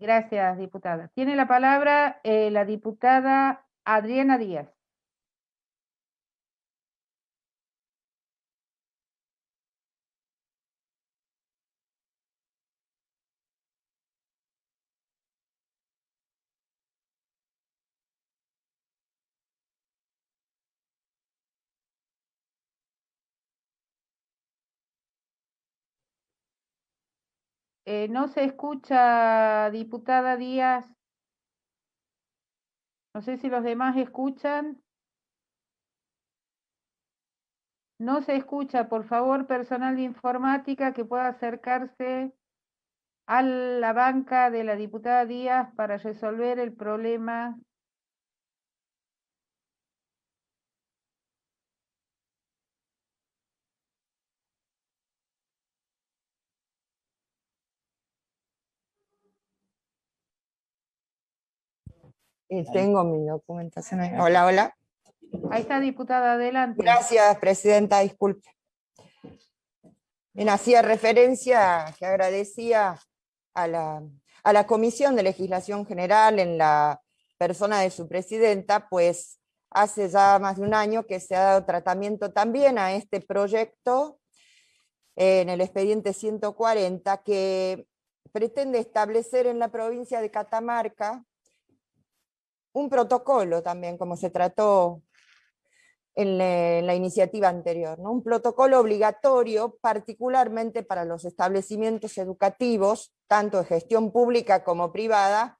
Gracias, diputada. Tiene la palabra eh, la diputada Adriana Díaz. Eh, no se escucha, diputada Díaz. No sé si los demás escuchan. No se escucha, por favor, personal de informática que pueda acercarse a la banca de la diputada Díaz para resolver el problema Eh, tengo mi documentación. Ahí. Hola, hola. Ahí está, diputada, adelante. Gracias, presidenta, disculpe. Bien, hacía referencia que agradecía a la, a la Comisión de Legislación General en la persona de su presidenta, pues hace ya más de un año que se ha dado tratamiento también a este proyecto eh, en el expediente 140 que pretende establecer en la provincia de Catamarca un protocolo también, como se trató en la, iniciativa anterior, ¿no? un protocolo obligatorio particularmente para los establecimientos educativos, tanto de gestión pública como privada,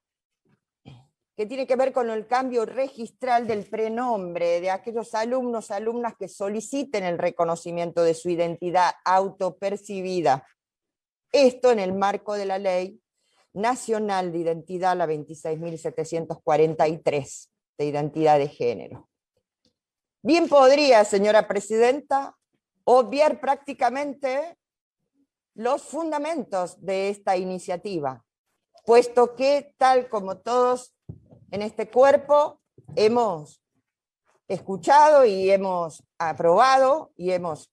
que tiene que ver con el cambio registral del prenombre de aquellos alumnos, alumnas que soliciten el reconocimiento de su identidad autopercibida. Esto en el marco de la ley nacional de identidad, la 26.743 de identidad de género. Bien podría, señora presidenta, obviar prácticamente los fundamentos de esta iniciativa, puesto que, tal como todos en este cuerpo, hemos escuchado y hemos aprobado y hemos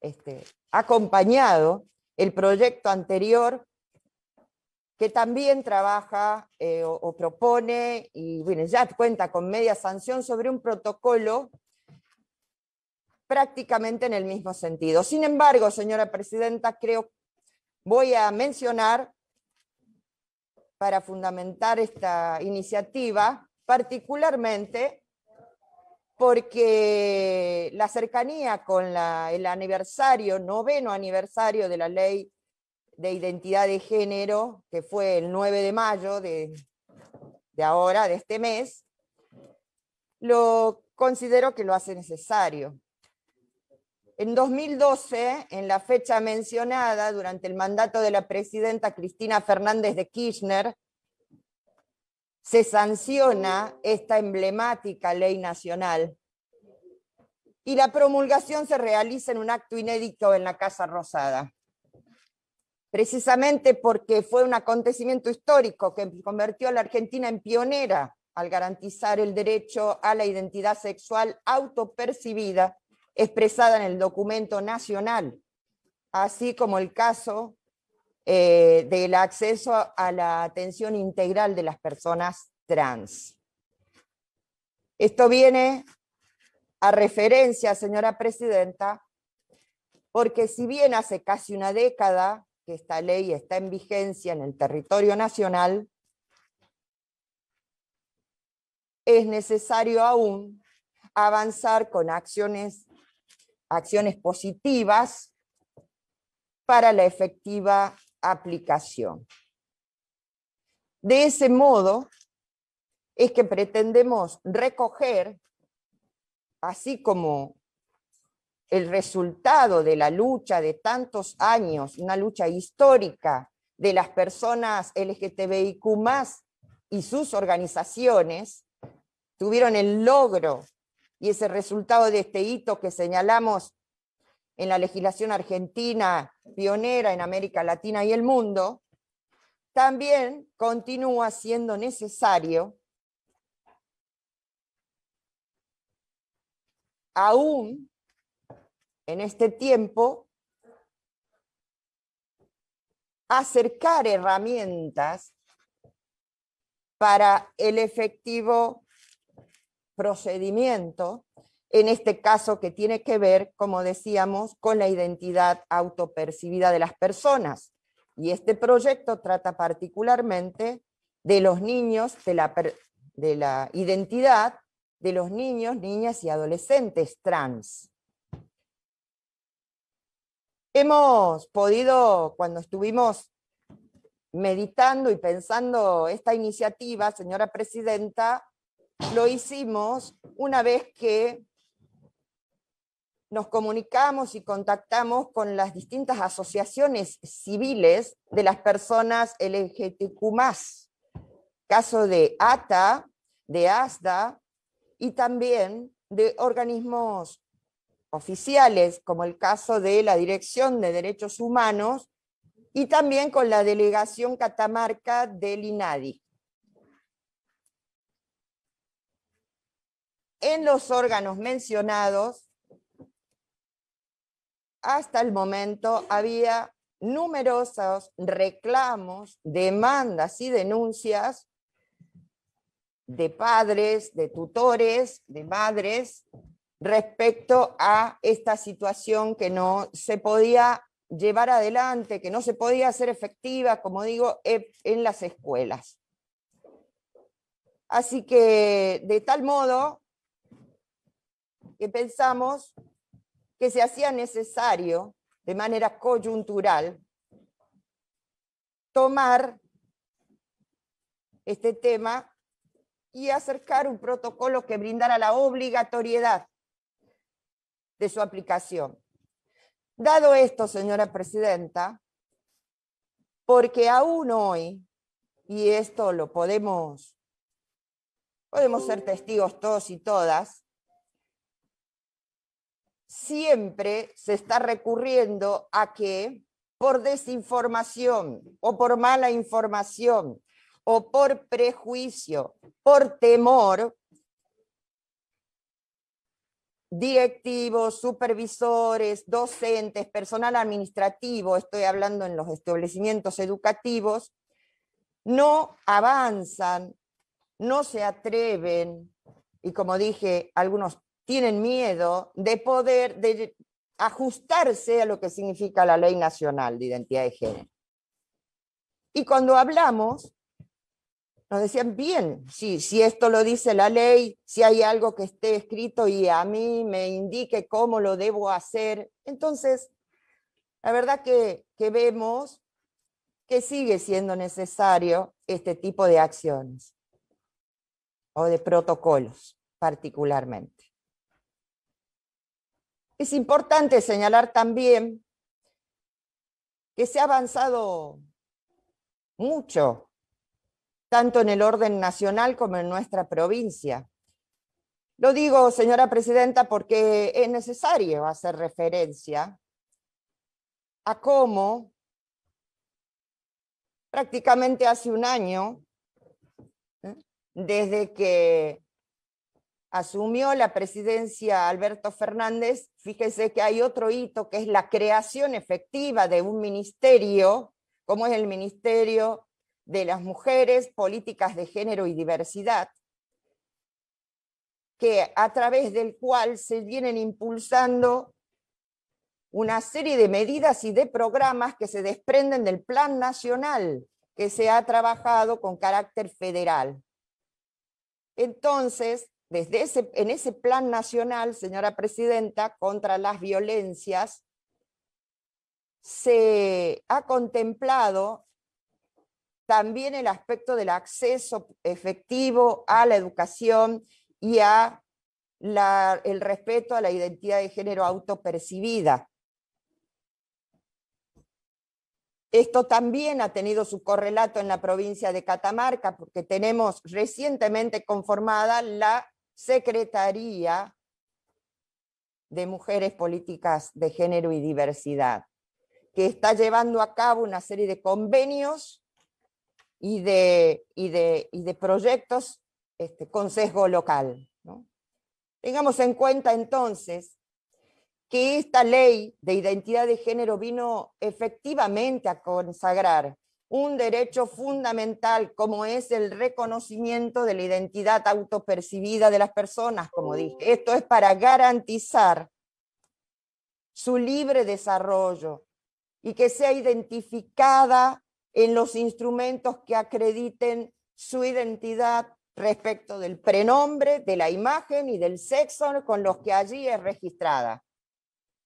este, acompañado el proyecto anterior que también trabaja eh, o, propone, y bueno, ya cuenta con media sanción sobre un protocolo prácticamente en el mismo sentido. Sin embargo, señora presidenta, creo voy a mencionar para fundamentar esta iniciativa, particularmente porque la cercanía con el aniversario, noveno aniversario de la ley de identidad de género, que fue el 9 de mayo de, de ahora, de este mes, lo considero que lo hace necesario. En 2012, en la fecha mencionada, durante el mandato de la presidenta Cristina Fernández de Kirchner, se sanciona esta emblemática ley nacional y la promulgación se realiza en un acto inédito en la Casa Rosada precisamente porque fue un acontecimiento histórico que convirtió a la Argentina en pionera al garantizar el derecho a la identidad sexual autopercibida expresada en el documento nacional, así como el caso eh, del acceso a la atención integral de las personas trans. Esto viene a referencia, señora Presidenta, porque si bien hace casi una década que esta ley está en vigencia en el territorio nacional, es necesario aún avanzar con acciones, acciones positivas para la efectiva aplicación. De ese modo es que pretendemos recoger, así como el resultado de la lucha de tantos años, una lucha histórica de las personas LGTBIQ y sus organizaciones, tuvieron el logro y ese resultado de este hito que señalamos en la legislación argentina, pionera en América Latina y el mundo, también continúa siendo necesario, aún en este tiempo acercar herramientas para el efectivo procedimiento, en este caso que tiene que ver, como decíamos, con la identidad autopercibida de las personas. Y este proyecto trata particularmente de los niños, de la, de la identidad de los niños, niñas y adolescentes trans hemos podido, cuando estuvimos meditando y pensando esta iniciativa, señora presidenta, lo hicimos una vez que nos comunicamos y contactamos con las distintas asociaciones civiles de las personas LGTQ+. Caso de ATA, de ASDA y también de organismos oficiales, como el caso de la Dirección de Derechos Humanos, y también con la Delegación Catamarca del INADI. En los órganos mencionados, hasta el momento había numerosos reclamos, demandas y denuncias de padres, de tutores, de madres, respecto a esta situación que no se podía llevar adelante, que no se podía hacer efectiva, como digo, e, en las escuelas. Así que de tal modo que pensamos que se hacía necesario, de manera coyuntural, tomar este tema y acercar un protocolo que brindara la obligatoriedad de su aplicación. Dado esto, señora presidenta, porque aún hoy, y esto lo podemos, podemos ser testigos todos y todas, siempre se está recurriendo a que por desinformación o por mala información o por prejuicio, por temor, directivos, supervisores, docentes, personal administrativo, estoy hablando en los establecimientos educativos, no avanzan, no se atreven, y como dije, algunos tienen miedo de poder de ajustarse a lo que significa la ley nacional de identidad de género. Y cuando hablamos nos decían, bien, si, si esto lo dice la ley, si hay algo que esté escrito y a mí me indique cómo lo debo hacer. Entonces, la verdad que, que vemos que sigue siendo necesario este tipo de acciones o de protocolos particularmente. Es importante señalar también que se ha avanzado mucho tanto en el orden nacional como en nuestra provincia. Lo digo, señora presidenta, porque es necesario hacer referencia a cómo prácticamente hace un año, ¿eh? desde que asumió la presidencia Alberto Fernández, fíjese que hay otro hito que es la creación efectiva de un ministerio, como es el Ministerio de las mujeres, políticas de género y diversidad, que a través del cual se vienen impulsando una serie de medidas y de programas que se desprenden del plan nacional que se ha trabajado con carácter federal. Entonces, desde ese, en ese plan nacional, señora presidenta, contra las violencias, se ha contemplado también el aspecto del acceso efectivo a la educación y a el respeto a la identidad de género autopercibida. Esto también ha tenido su correlato en la provincia de Catamarca, porque tenemos recientemente conformada la Secretaría de Mujeres Políticas de Género y Diversidad, que está llevando a cabo una serie de convenios y de, de, de proyectos este, con local. Tengamos en cuenta entonces que esta ley de identidad de género vino efectivamente a consagrar un derecho fundamental como es el reconocimiento de la identidad autopercibida de las personas, como dije. Esto es para garantizar su libre desarrollo y que sea identificada en los instrumentos que acrediten su identidad respecto del prenombre, de la imagen y del sexo con los que allí es registrada.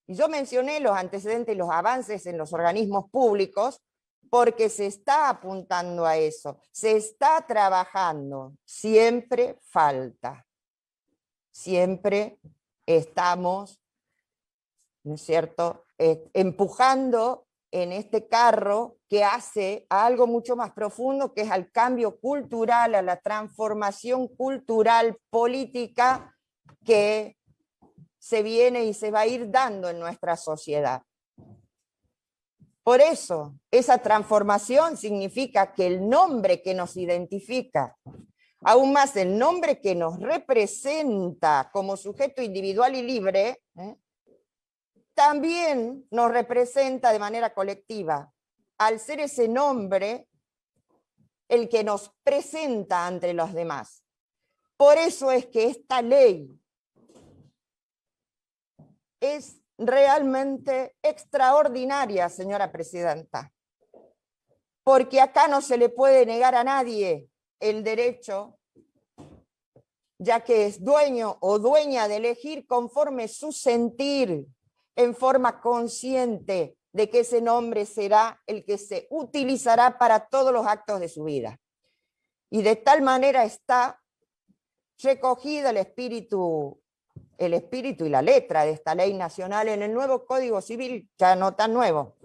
Y yo mencioné los antecedentes y los avances en los organismos públicos porque se está apuntando a eso, se está trabajando, siempre falta, siempre estamos, ¿no es cierto?, eh, empujando en este carro que hace algo mucho más profundo, que es al cambio cultural, a la transformación cultural política que se viene y se va a ir dando en nuestra sociedad. Por eso, esa transformación significa que el nombre que nos identifica, aún más el nombre que nos representa como sujeto individual y libre, ¿eh? también nos representa de manera colectiva, al ser ese nombre el que nos presenta entre los demás. Por eso es que esta ley es realmente extraordinaria, señora presidenta, porque acá no se le puede negar a nadie el derecho, ya que es dueño o dueña de elegir conforme su sentir, en forma consciente de que ese nombre será el que se utilizará para todos los actos de su vida. Y de tal manera está recogido el espíritu, el espíritu y la letra de esta ley nacional en el nuevo Código Civil, ya no tan nuevo,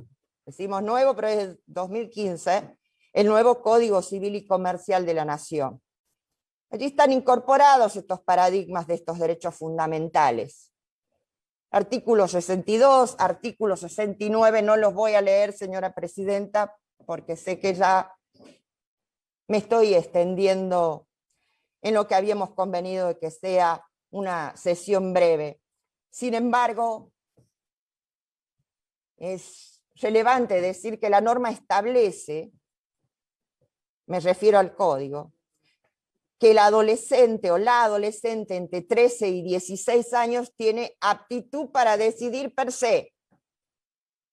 decimos nuevo, pero es 2015, el nuevo Código Civil y Comercial de la Nación. Allí están incorporados estos paradigmas de estos derechos fundamentales. Artículo 62, artículo 69, no los voy a leer, señora presidenta, porque sé que ya me estoy extendiendo en lo que habíamos convenido de que sea una sesión breve. Sin embargo, es relevante decir que la norma establece, me refiero al código, que el adolescente o la adolescente entre 13 y 16 años tiene aptitud para decidir per se.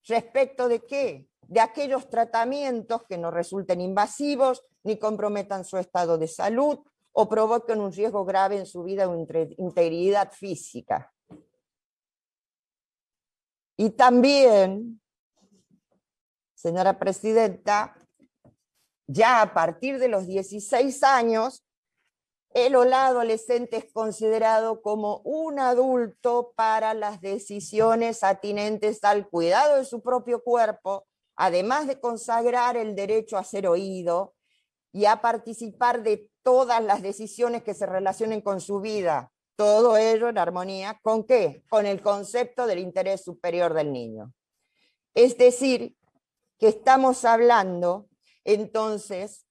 ¿Respecto de qué? De aquellos tratamientos que no resulten invasivos ni comprometan su estado de salud o provoquen un riesgo grave en su vida o integridad física. Y también, señora Presidenta, ya a partir de los 16 años el o adolescente es considerado como un adulto para las decisiones atinentes al cuidado de su propio cuerpo, además de consagrar el derecho a ser oído y a participar de todas las decisiones que se relacionen con su vida. Todo ello en armonía con qué? Con el concepto del interés superior del niño. Es decir, que estamos hablando entonces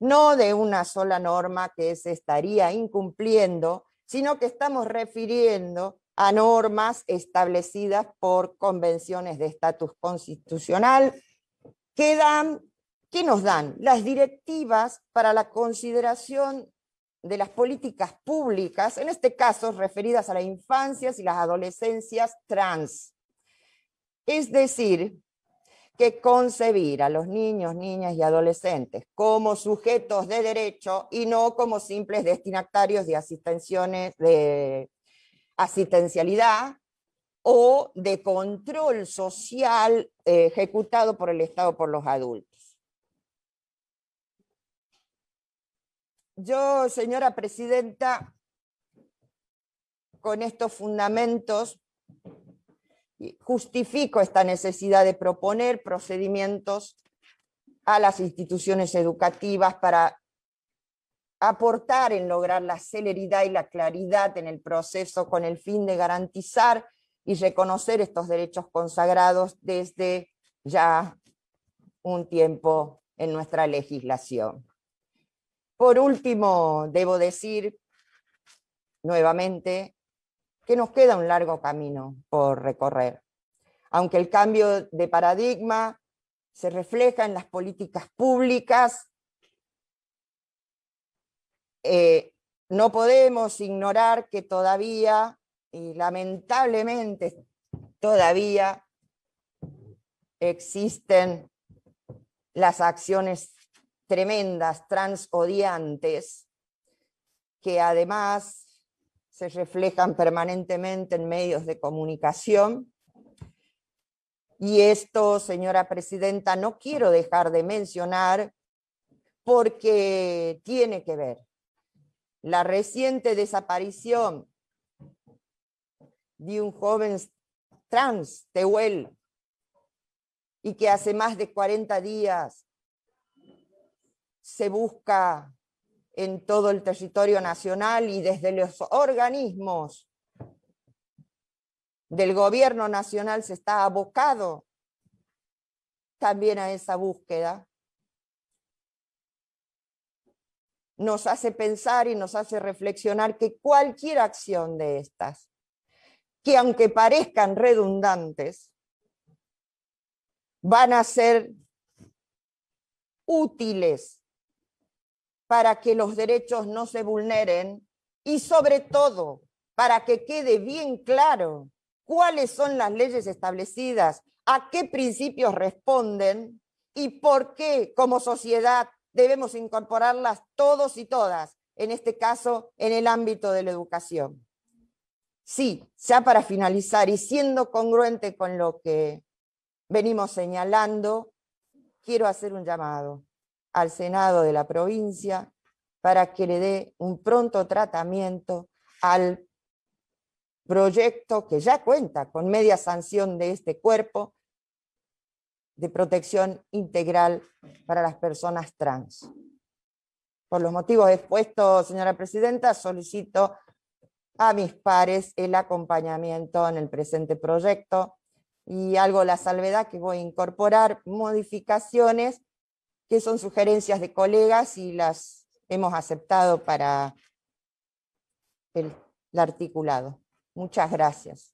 no de una sola norma que se estaría incumpliendo, sino que estamos refiriendo a normas establecidas por convenciones de estatus constitucional que, dan, que nos dan las directivas para la consideración de las políticas públicas, en este caso referidas a las infancias y las adolescencias trans. Es decir, que concebir a los niños, niñas y adolescentes como sujetos de derecho y no como simples destinatarios de, de asistencialidad o de control social eh, ejecutado por el Estado por los adultos. Yo, señora presidenta, con estos fundamentos Justifico esta necesidad de proponer procedimientos a las instituciones educativas para aportar en lograr la celeridad y la claridad en el proceso con el fin de garantizar y reconocer estos derechos consagrados desde ya un tiempo en nuestra legislación. Por último, debo decir nuevamente que nos queda un largo camino por recorrer. Aunque el cambio de paradigma se refleja en las políticas públicas, eh, no podemos ignorar que todavía, y lamentablemente todavía, existen las acciones tremendas, transodiantes, que además se reflejan permanentemente en medios de comunicación. Y esto, señora presidenta, no quiero dejar de mencionar porque tiene que ver. La reciente desaparición de un joven trans, Tehuel, y que hace más de 40 días se busca en todo el territorio nacional y desde los organismos del gobierno nacional se está abocado también a esa búsqueda. Nos hace pensar y nos hace reflexionar que cualquier acción de estas, que aunque parezcan redundantes, van a ser útiles para que los derechos no se vulneren y sobre todo para que quede bien claro cuáles son las leyes establecidas, a qué principios responden y por qué como sociedad debemos incorporarlas todos y todas, en este caso en el ámbito de la educación. Sí, ya para finalizar y siendo congruente con lo que venimos señalando, quiero hacer un llamado al Senado de la provincia para que le dé un pronto tratamiento al proyecto que ya cuenta con media sanción de este cuerpo de protección integral para las personas trans. Por los motivos expuestos, señora Presidenta, solicito a mis pares el acompañamiento en el presente proyecto y algo la salvedad que voy a incorporar modificaciones que son sugerencias de colegas y las hemos aceptado para el, el articulado. Muchas gracias.